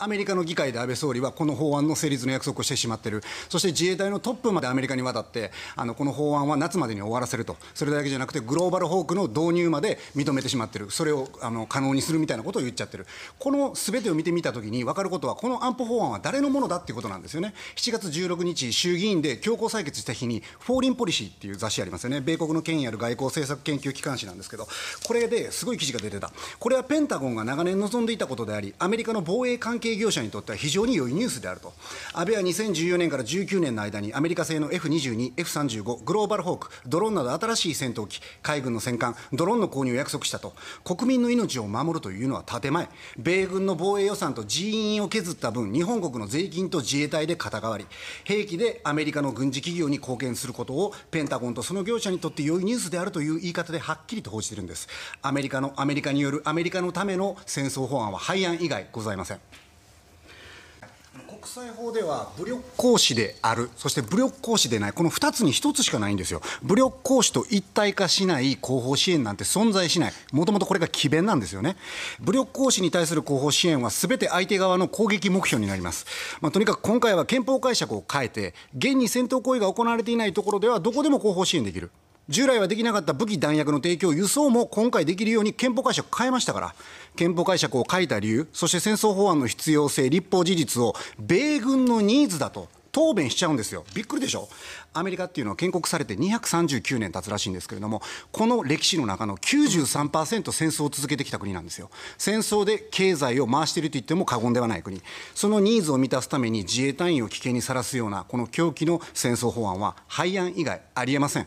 アメリカの議会で安倍総理はこの法案の成立の約束をしてしまっている、そして自衛隊のトップまでアメリカに渡って、あのこの法案は夏までに終わらせると、それだけじゃなくて、グローバルホークの導入まで認めてしまっている、それをあの可能にするみたいなことを言っちゃってる、このすべてを見てみたときに分かることは、この安保法案は誰のものだっていうことなんですよね、7月16日、衆議院で強行採決した日に、フォーリンポリシーっていう雑誌ありますよね、米国の権威ある外交政策研究機関誌なんですけど、これですごい記事が出てた、これはペンタゴンが長年望んでいたことであり、アメリカの防衛関関係業者にとっては非常に良いニュースであると、安倍は2014年から19年の間に、アメリカ製の F22、F35、グローバルホーク、ドローンなど新しい戦闘機、海軍の戦艦、ドローンの購入を約束したと、国民の命を守るというのは建前、米軍の防衛予算と人員を削った分、日本国の税金と自衛隊で肩代わり、兵器でアメリカの軍事企業に貢献することを、ペンタゴンとその業者にとって良いニュースであるという言い方ではっきりと報じているんです。アメリカのアメリカによるアメリカのための戦争法案は廃案以外ございません。国際法では武力行使である、そして武力行使でない、この2つに1つしかないんですよ、武力行使と一体化しない後方支援なんて存在しない、もともとこれが詭弁なんですよね、武力行使に対する後方支援はすべて相手側の攻撃目標になります、まあ、とにかく今回は憲法解釈を変えて、現に戦闘行為が行われていないところでは、どこでも後方支援できる。従来はできなかった武器弾薬の提供、輸送も今回できるように憲法解釈変えましたから、憲法解釈を変えた理由、そして戦争法案の必要性、立法事実を米軍のニーズだと答弁しちゃうんですよ。びっくりでしょアメリカっていうのは建国されて239年経つらしいんですけれども、この歴史の中の93%戦争を続けてきた国なんですよ。戦争で経済を回していると言っても過言ではない国。そのニーズを満たすために自衛隊員を危険にさらすような、この狂気の戦争法案は廃案以外ありえません。